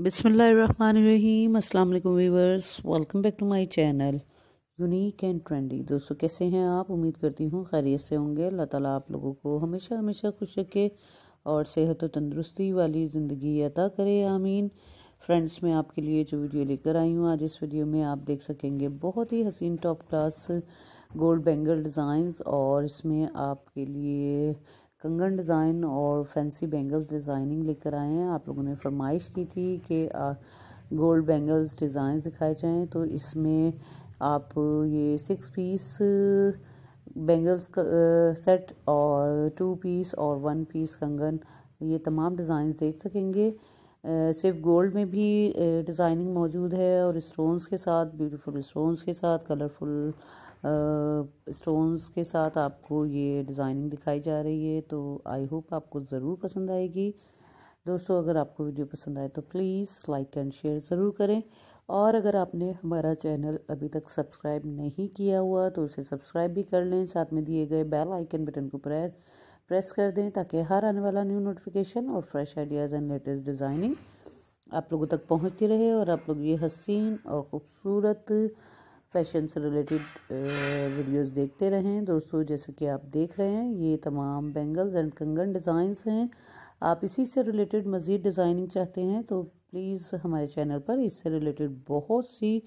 बिसमीम अल्लाम viewers welcome back to my channel unique and trendy दोस्तों कैसे हैं आप उम्मीद करती हूँ खैरियत से होंगे अल्लाह ताला आप लोगों को हमेशा हमेशा खुश रखे और सेहत और तंदरुस्ती वाली ज़िंदगी अदा करे आमीन फ्रेंड्स मैं आपके लिए जो वीडियो लेकर आई हूँ आज इस वीडियो में आप देख सकेंगे बहुत ही हसीन top class gold bangle designs और इसमें आपके लिए कंगन डिज़ाइन और फैंसी बैंगल्स डिज़ाइनिंग लेकर आए हैं आप लोगों ने फरमाइश की थी कि गोल्ड बैंगल्स डिज़ाइन दिखाए जाएँ तो इसमें आप ये six piece uh, bangles set uh, और टू पीस और वन पीस कंगन ये तमाम डिज़ाइन देख सकेंगे uh, सिर्फ गोल्ड में भी डिज़ाइनिंग मौजूद है और स्टोन्स के साथ ब्यूटीफुल स्टोन्स के साथ कलरफुल स्टोन्स के साथ आपको ये डिज़ाइनिंग दिखाई जा रही है तो आई होप आपको ज़रूर पसंद आएगी दोस्तों अगर आपको वीडियो पसंद आए तो प्लीज़ लाइक एंड शेयर ज़रूर करें और अगर आपने हमारा चैनल अभी तक सब्सक्राइब नहीं किया हुआ तो उसे सब्सक्राइब भी कर लें साथ में दिए गए बेल आइकन बटन को प्रेस प्रेस कर दें ताकि हर आने वाला न्यू नोटिफिकेशन और fresh ideas and latest designing आप लोगों तक पहुंचती रहे और आप लोग ये हसीन और ख़ूबसूरत फैशन से रिलेटेड वीडियोस देखते रहें दोस्तों जैसे कि आप देख रहे हैं ये तमाम बैंगल्स एंड कंगन डिज़ाइंस हैं आप इसी से रिलेटेड मज़ीद डिज़ाइनिंग चाहते हैं तो प्लीज़ हमारे चैनल पर इससे रिलेटेड बहुत सी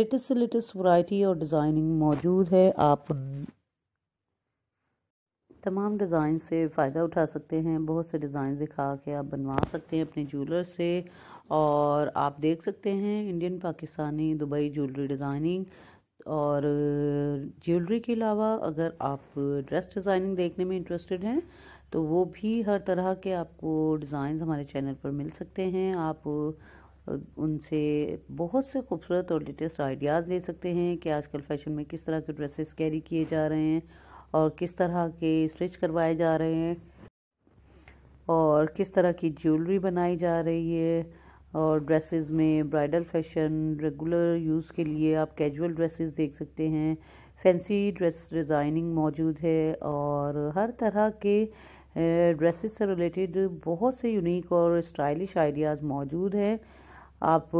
लेटेस्ट से लेटेस्ट वैरायटी और डिज़ाइनिंग मौजूद है आप तमाम डिज़ाइन से फ़ायदा उठा सकते हैं बहुत से डिज़ाइन दिखा के आप बनवा सकते हैं अपने ज्वेलर से और आप देख सकते हैं Indian Pakistani Dubai jewellery designing और ज्वेलरी के अलावा अगर आप ड्रेस डिज़ाइनिंग देखने में इंटरेस्टेड हैं तो वो भी हर तरह के आपको डिज़ाइन हमारे चैनल पर मिल सकते हैं आप उनसे बहुत से खूबसूरत और लेटेस्ट आइडियाज़ ले सकते हैं कि आजकल फ़ैशन में किस तरह के ड्रेसेस कैरी किए जा रहे हैं और किस तरह के स्टिच करवाए जा रहे हैं और किस तरह की ज्वेलरी बनाई जा रही है और ड्रेसेस में ब्राइडल फैशन रेगुलर यूज़ के लिए आप कैजुअल ड्रेसेस देख सकते हैं फैंसी ड्रेस डिज़ाइनिंग मौजूद है और हर तरह के ड्रेसेस से रिलेटेड बहुत से यूनिक और स्टाइलिश आइडियाज़ मौजूद हैं आप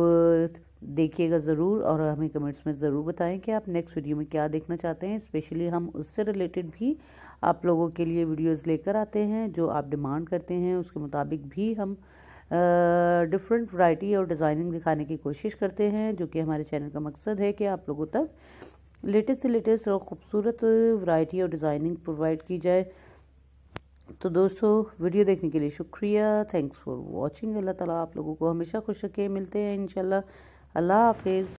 देखिएगा ज़रूर और हमें कमेंट्स में ज़रूर बताएं कि आप नेक्स्ट वीडियो में क्या देखना चाहते हैं स्पेशली हम उससे रिलेटेड भी आप लोगों के लिए वीडियोस लेकर आते हैं जो आप डिमांड करते हैं उसके मुताबिक भी हम डिफरेंट वैरायटी और डिज़ाइनिंग दिखाने की कोशिश करते हैं जो कि हमारे चैनल का मकसद है कि आप लोगों तक लेटेस्ट से लेटेस्ट और ख़ूबसूरत वैरायटी और डिज़ाइनिंग प्रोवाइड की जाए तो दोस्तों वीडियो देखने के लिए शुक्रिया थैंक्स फॉर वॉचिंग अल्लाह ताला आप लोगों को हमेशा खुश रखे मिलते हैं इंशाल्लाह Allah Hafiz.